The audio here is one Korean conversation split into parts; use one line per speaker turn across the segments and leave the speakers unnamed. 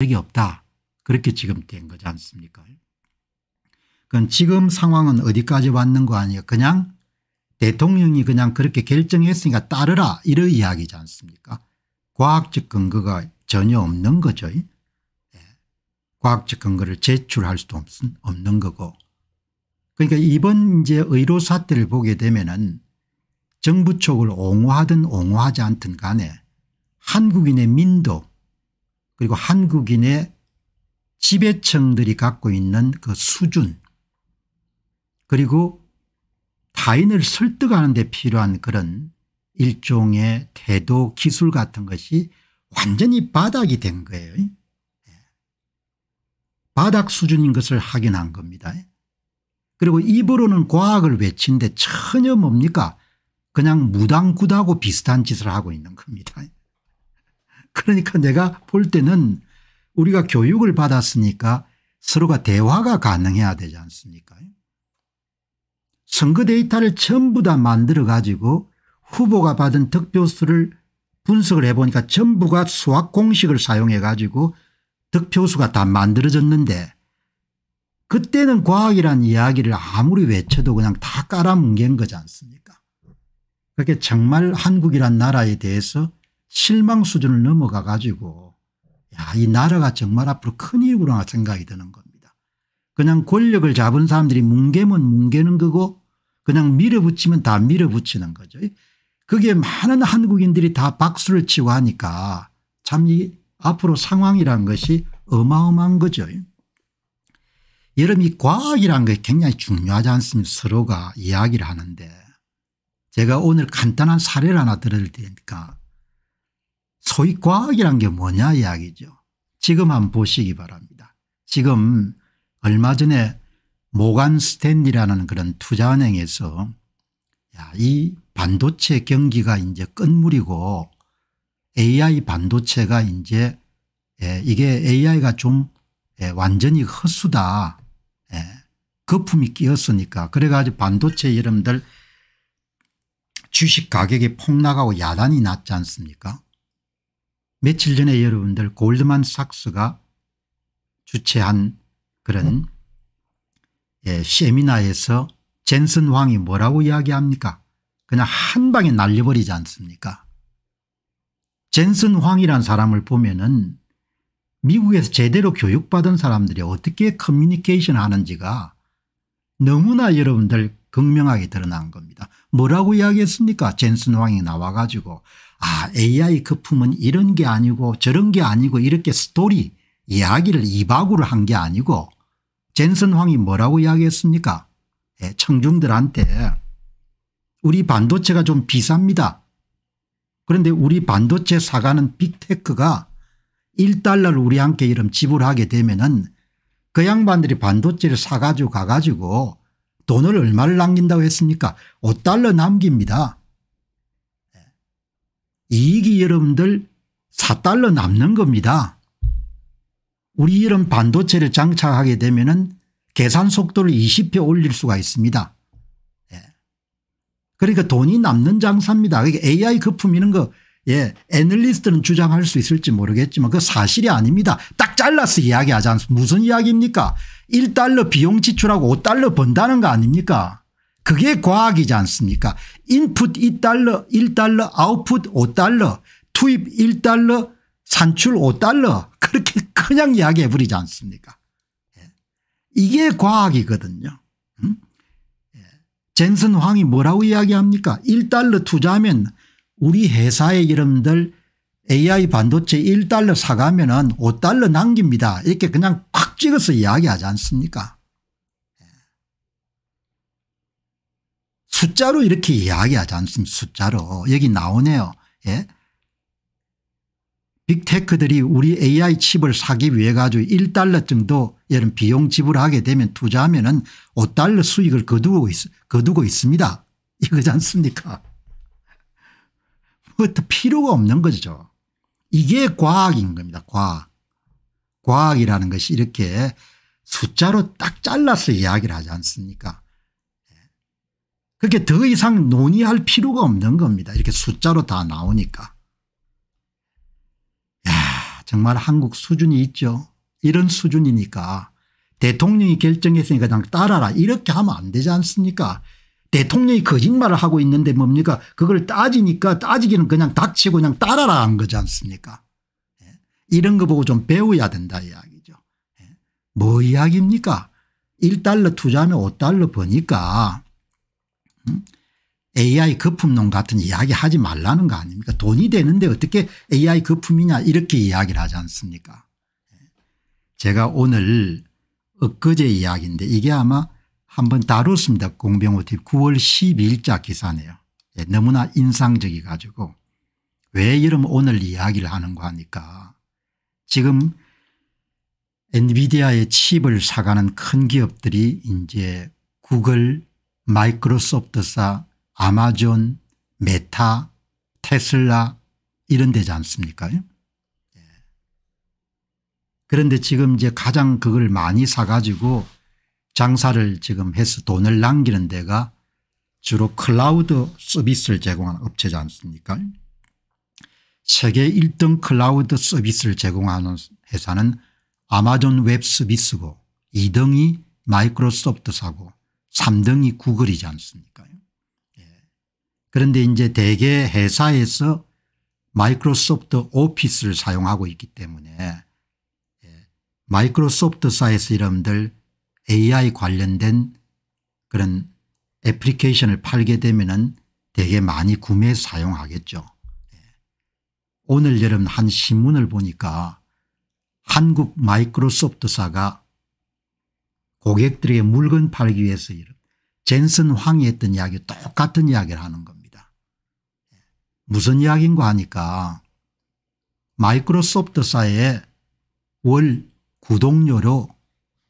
적이 없다. 그렇게 지금 된 거지 않습니까? 그건 지금 상황은 어디까지 왔는 거 아니에요. 그냥 대통령이 그냥 그렇게 결정했으니까 따르라 이런 이야기지 않습니까? 과학적 근거가 전혀 없는 거죠. 네. 과학적 근거를 제출할 수도 없는 거고. 그러니까 이번 이제 의료 사태를 보게 되면은 정부 쪽을 옹호하든 옹호하지 않든 간에 한국인의 민도 그리고 한국인의 지배층들이 갖고 있는 그 수준 그리고 타인을 설득하는 데 필요한 그런 일종의 태도 기술 같은 것이 완전히 바닥이 된 거예요. 예. 바닥 수준인 것을 확인한 겁니다. 예. 그리고 입으로는 과학을 외친데 전혀 뭡니까 그냥 무당구다고 비슷한 짓을 하고 있는 겁니다. 예. 그러니까 내가 볼 때는 우리가 교육을 받았으니까 서로가 대화가 가능해야 되지 않습니까 선거 데이터를 전부 다 만들어 가지고 후보가 받은 득표수를 분석을 해보니까 전부가 수학 공식을 사용해 가지고 득표수가 다 만들어졌는데 그때는 과학이란 이야기를 아무리 외쳐도 그냥 다 깔아뭉갠 거지 않습니까 그렇게 정말 한국이란 나라에 대해서 실망 수준을 넘어가 가지고 야, 이 나라가 정말 앞으로 큰일이구나 생각이 드는 겁니다. 그냥 권력을 잡은 사람들이 뭉개면 뭉개는 거고 그냥 밀어붙이면 다 밀어붙이는 거죠. 그게 많은 한국인들이 다 박수를 치고 하니까 참 이 앞으로 상황이란 것이 어마어마한 거죠. 여러분 이 과학이란 게 굉장히 중요하지 않습니까 서로가 이야기를 하는데 제가 오늘 간단한 사례를 하나 들을 테니까 소위 과학이란 게 뭐냐 이야기죠. 지금 한번 보시기 바랍니다. 지금 얼마 전에 모간 스탠리라는 그런 투자은행에서 야, 이 반도체 경기가 이제 끝물이고 AI 반도체가 이제 예, 이게 AI가 좀 예, 완전히 허수다 예, 거품이 끼었으니까 그래가지고 반도체 여러분들 주식 가격이 폭락하고 야단이 났지 않습니까 며칠 전에 여러분들 골드만삭스가 주최한 그런 예, 세미나에서 젠슨 황이 뭐라고 이야기합니까 그냥 한 방에 날려버리지 않습니까 젠슨 황이란 사람을 보면은 미국에서 제대로 교육받은 사람들이 어떻게 커뮤니케이션 하는지가 너무나 여러분들 극명하게 드러난 겁니다. 뭐라고 이야기했습니까 젠슨 왕이 나와가지고 아 AI 거품은 이런 게 아니고 저런 게 아니고 이렇게 스토리 이야기를 이바구를 한 게 아니고 젠슨 황이 뭐라고 이야기했습니까 예, 청중들한테 우리 반도체가 좀 비쌉니다. 그런데 우리 반도체 사가는 빅테크가 1달러를 우리한테 이름 지불하게 되면은 그 양반들이 반도체를 사가지고 가가지고 돈을 얼마를 남긴다고 했습니까 5달러 남깁니다. 이익이 여러분들 4달러 남는 겁니다. 우리 이런 반도체를 장착하게 되면 은 계산 속도를 2 0회 올릴 수가 있습니다. 예. 그러니까 돈이 남는 장사입니다. 그러니까 AI 거품 이런 거 예, 애널리스트는 주장할 수 있을지 모르겠지만 그 사실이 아닙니다. 딱 잘라서 이야기하지 않습니까 무슨 이야기입니까 1달러 비용 지출하고 5달러 번다는 거 아닙니까 그게 과학이지 않습니까 인풋 2달러 1달러 아웃풋 5달러 투입 1달러 산출 5달러 그렇게 그냥 이야기해 버리지 않습니까 예. 이게 과학이거든요 음? 예. 젠슨 황이 뭐라고 이야기합니까 1달러 투자하면 우리 회사의 이름들 AI 반도체 1달러 사가면 은 5달러 남깁니다 이렇게 그냥 콱 찍어서 이야기하지 않습니까 숫자로 이렇게 이야기하지 않습니까 숫자로 여기 나오네요. 예. 빅테크들이 우리 AI 칩을 사기 위해 가지고 1달러 정도 이런 비용 지불하게 되면 투자하면 은 5달러 수익을 거두고, 있, 거두고 있습니다. 이거지 않습니까 그것도 뭐 필요가 없는 거죠. 이게 과학인 겁니다. 과학. 과학이라는 것이 이렇게 숫자로 딱 잘라서 이야기를 하지 않습니까 그렇게 더 이상 논의할 필요가 없는 겁니다. 이렇게 숫자로 다 나오니까. 야 정말 한국 수준이 있죠. 이런 수준이니까 대통령이 결정했으니까 그냥 따라라 이렇게 하면 안 되지 않습니까 대통령이 거짓말을 하고 있는데 뭡니까 그걸 따지니까 따지기는 그냥 닥치고 그냥 따라라 한 거지 않습니까 예. 이런 거 보고 좀 배워야 된다 이야기죠. 예. 뭐 이야기입니까 1달러 투자하면 5달러 버니까 AI 거품론 같은 이야기 하지 말라는 거 아닙니까 돈이 되는데 어떻게 AI 거품이냐 이렇게 이야기를 하지 않습니까 제가 오늘 엊그제 이야기인데 이게 아마 한번 다뤘습니다 공병호TV 9월 12일자 기사네요 예, 너무나 인상적이 가지고 왜 이런 오늘 이야기를 하는가 하니까 지금 엔비디아의 칩을 사가는 큰 기업들이 이제 구글 마이크로소프트사 아마존 메타 테슬라 이런 데지 않습니까 예. 그런데 지금 이제 가장 그걸 많이 사가지고 장사를 지금 해서 돈을 남기는 데가 주로 클라우드 서비스를 제공하는 업체지 않습니까 세계 1등 클라우드 서비스를 제공하는 회사는 아마존 웹 서비스고 2등이 마이크로소프트사고 3등이 구글이지 않습니까 예. 그런데 이제 대개 회사에서 마이크로소프트 오피스를 사용하고 있기 때문에 예. 마이크로소프트사에서 이름들 AI 관련된 그런 애플리케이션을 팔게 되면 은 되게 많이 구매 사용하겠죠. 예. 오늘 여러분 한 신문을 보니까 한국 마이크로소프트사가 고객들에게 물건 팔기 위해서 이런 젠슨 황이 했던 이야기 똑같은 이야기를 하는 겁니다. 무슨 이야기인가 하니까 마이크로소프트사의월 구독료로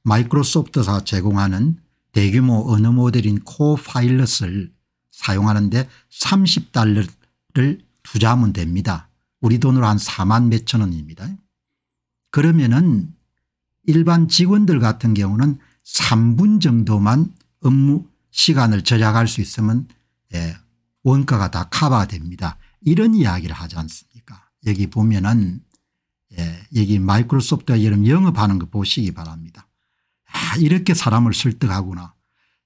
마이크로소프트사 제공하는 대규모 언어 모델인 코파일럿을 사용하는데 30달러를 투자하면 됩니다. 우리 돈으로 한 4만 몇천 원입니다. 그러면은 일반 직원들 같은 경우는 3분 정도만 업무 시간을 절약할 수 있으면 예, 원가가 다 커버됩니다. 이런 이야기를 하지 않습니까 여기 보면은 예, 여기 마이크로소프트가 여름 영업하는 거 보시기 바랍니다. 아 이렇게 사람을 설득하구나.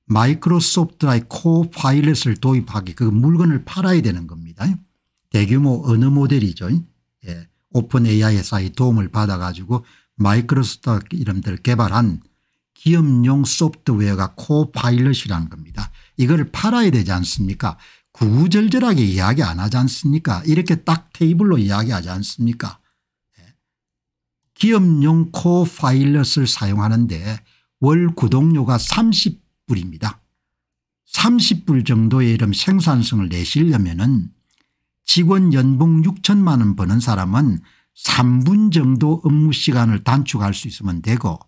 마이크로소프트의 코파일럿을 도입하기 그 물건을 팔아야 되는 겁니다. 대규모 언어 모델이죠. 예, 오픈 AI 회사 도움을 받아 가지고 마이크로소프트 이름들 개발한 기업용 소프트웨어가 코파일럿이라는 겁니다. 이걸 팔아야 되지 않습니까 구구절절하게 이야기 안 하지 않습니까 이렇게 딱 테이블로 이야기하지 않습니까 예. 기업용 코파일럿을 사용하는데 월 구독료가 30불입니다. 30불 정도의 이런 생산성을 내시려면 은 직원 연봉 6천만 원 버는 사람은 3분 정도 업무 시간을 단축할 수 있으면 되고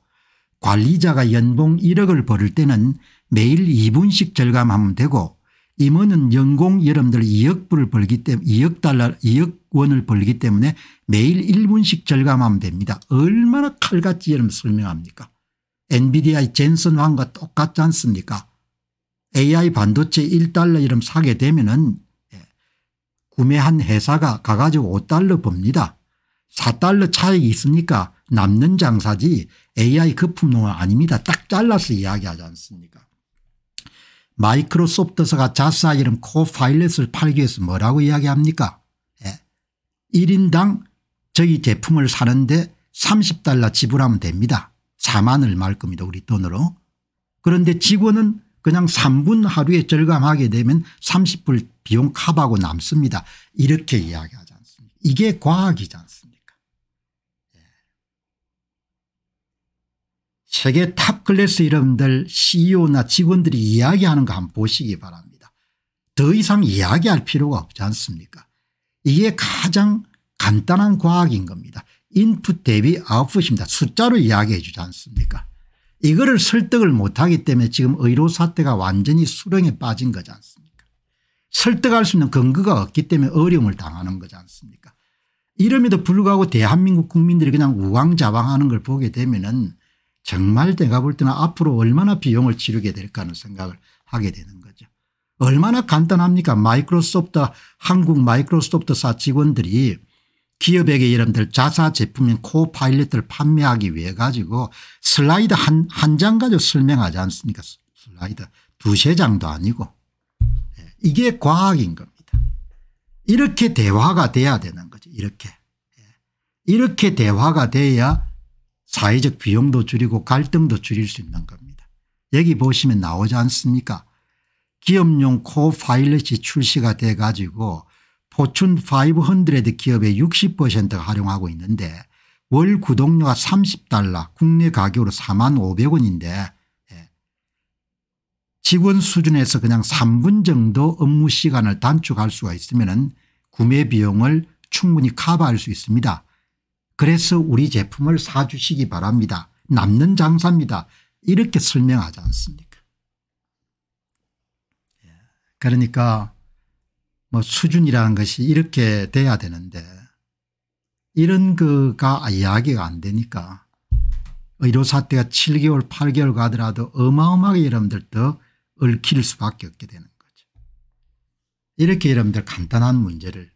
관리자가 연봉 1억을 벌을 때는 매일 2분씩 절감하면 되고 임원은 연공 여러분들 2억불을 벌기 때문에 2억 달러 2억 원을 벌기 때문에 매일 1분씩 절감하면 됩니다. 얼마나 칼같이 여러분 설명합니까 엔비디아 젠슨 왕과 똑같지 않습니까 AI 반도체 1달러 이름 사게 되면 은 예, 구매한 회사가 가가지고 5달러 법니다. 4달러 차액이있습니까 남는 장사지 AI 거품놈은 아닙니다. 딱 잘라서 이야기하지 않습니까 마이크로소프트사가 자사 이름 코파일럿을 팔기 위해서 뭐라고 이야기합니까 예. 1인당 저희 제품을 사는데 30달러 지불하면 됩니다. 4만을 말 겁니다. 우리 돈으로. 그런데 직원은 그냥 3분 하루에 절감하게 되면 30불 비용 값하고 남습니다. 이렇게 이야기하지 않습니까 이게 과학이지 않습니까 세계 탑 클래스 이름들 CEO나 직원들이 이야기하는 거 한번 보시기 바랍니다. 더 이상 이야기할 필요가 없지 않습니까 이게 가장 간단한 과학인 겁니다. 인풋 대비 아웃풋입니다. 숫자로 이야기해 주지 않습니까 이거를 설득을 못하기 때문에 지금 의료 사태가 완전히 수렁에 빠진 거지 않습니까 설득할 수 있는 근거가 없기 때문에 어려움을 당하는 거지 않습니까 이름에도 불구하고 대한민국 국민들이 그냥 우왕좌왕하는 걸 보게 되면 은 정말 내가 볼 때는 앞으로 얼마나 비용을 치르게 될까 하는 생각을 하게 되는 거죠. 얼마나 간단합니까 마이크로소프트 한국 마이크로소프트사 직원들이 기업에게 여러분들 자사 제품인 코파일럿을 판매하기 위해 가지고 슬라이드 한 한 장 가지고 설명하지 않습니까 슬라이드 두세 장도 아니고 예, 이게 과학인 겁니다. 이렇게 대화가 돼야 되는 거죠 이렇게 예, 이렇게 대화가 돼야 사회적 비용도 줄이고 갈등도 줄일 수 있는 겁니다. 여기 보시면 나오지 않습니까 기업용 코파일럿이 출시가 돼 가지고 포춘 500 기업의 60%가 활용하고 있는데 월 구독료가 30달러 국내 가격으로 4만 500원인데 예. 직원 수준에서 그냥 3분 정도 업무 시간을 단축할 수가 있으면 구매 비용을 충분히 커버할 수 있습니다. 그래서 우리 제품을 사주시기 바랍니다. 남는 장사입니다. 이렇게 설명하지 않습니까 예. 그러니까 뭐 수준이라는 것이 이렇게 돼야 되는데 이런 거가 이야기가 안 되니까 의료사 태가 7개월 8개월 가더라도 어마어마하게 여러분들 더 얽힐 수밖에 없게 되는 거죠. 이렇게 여러분들 간단한 문제를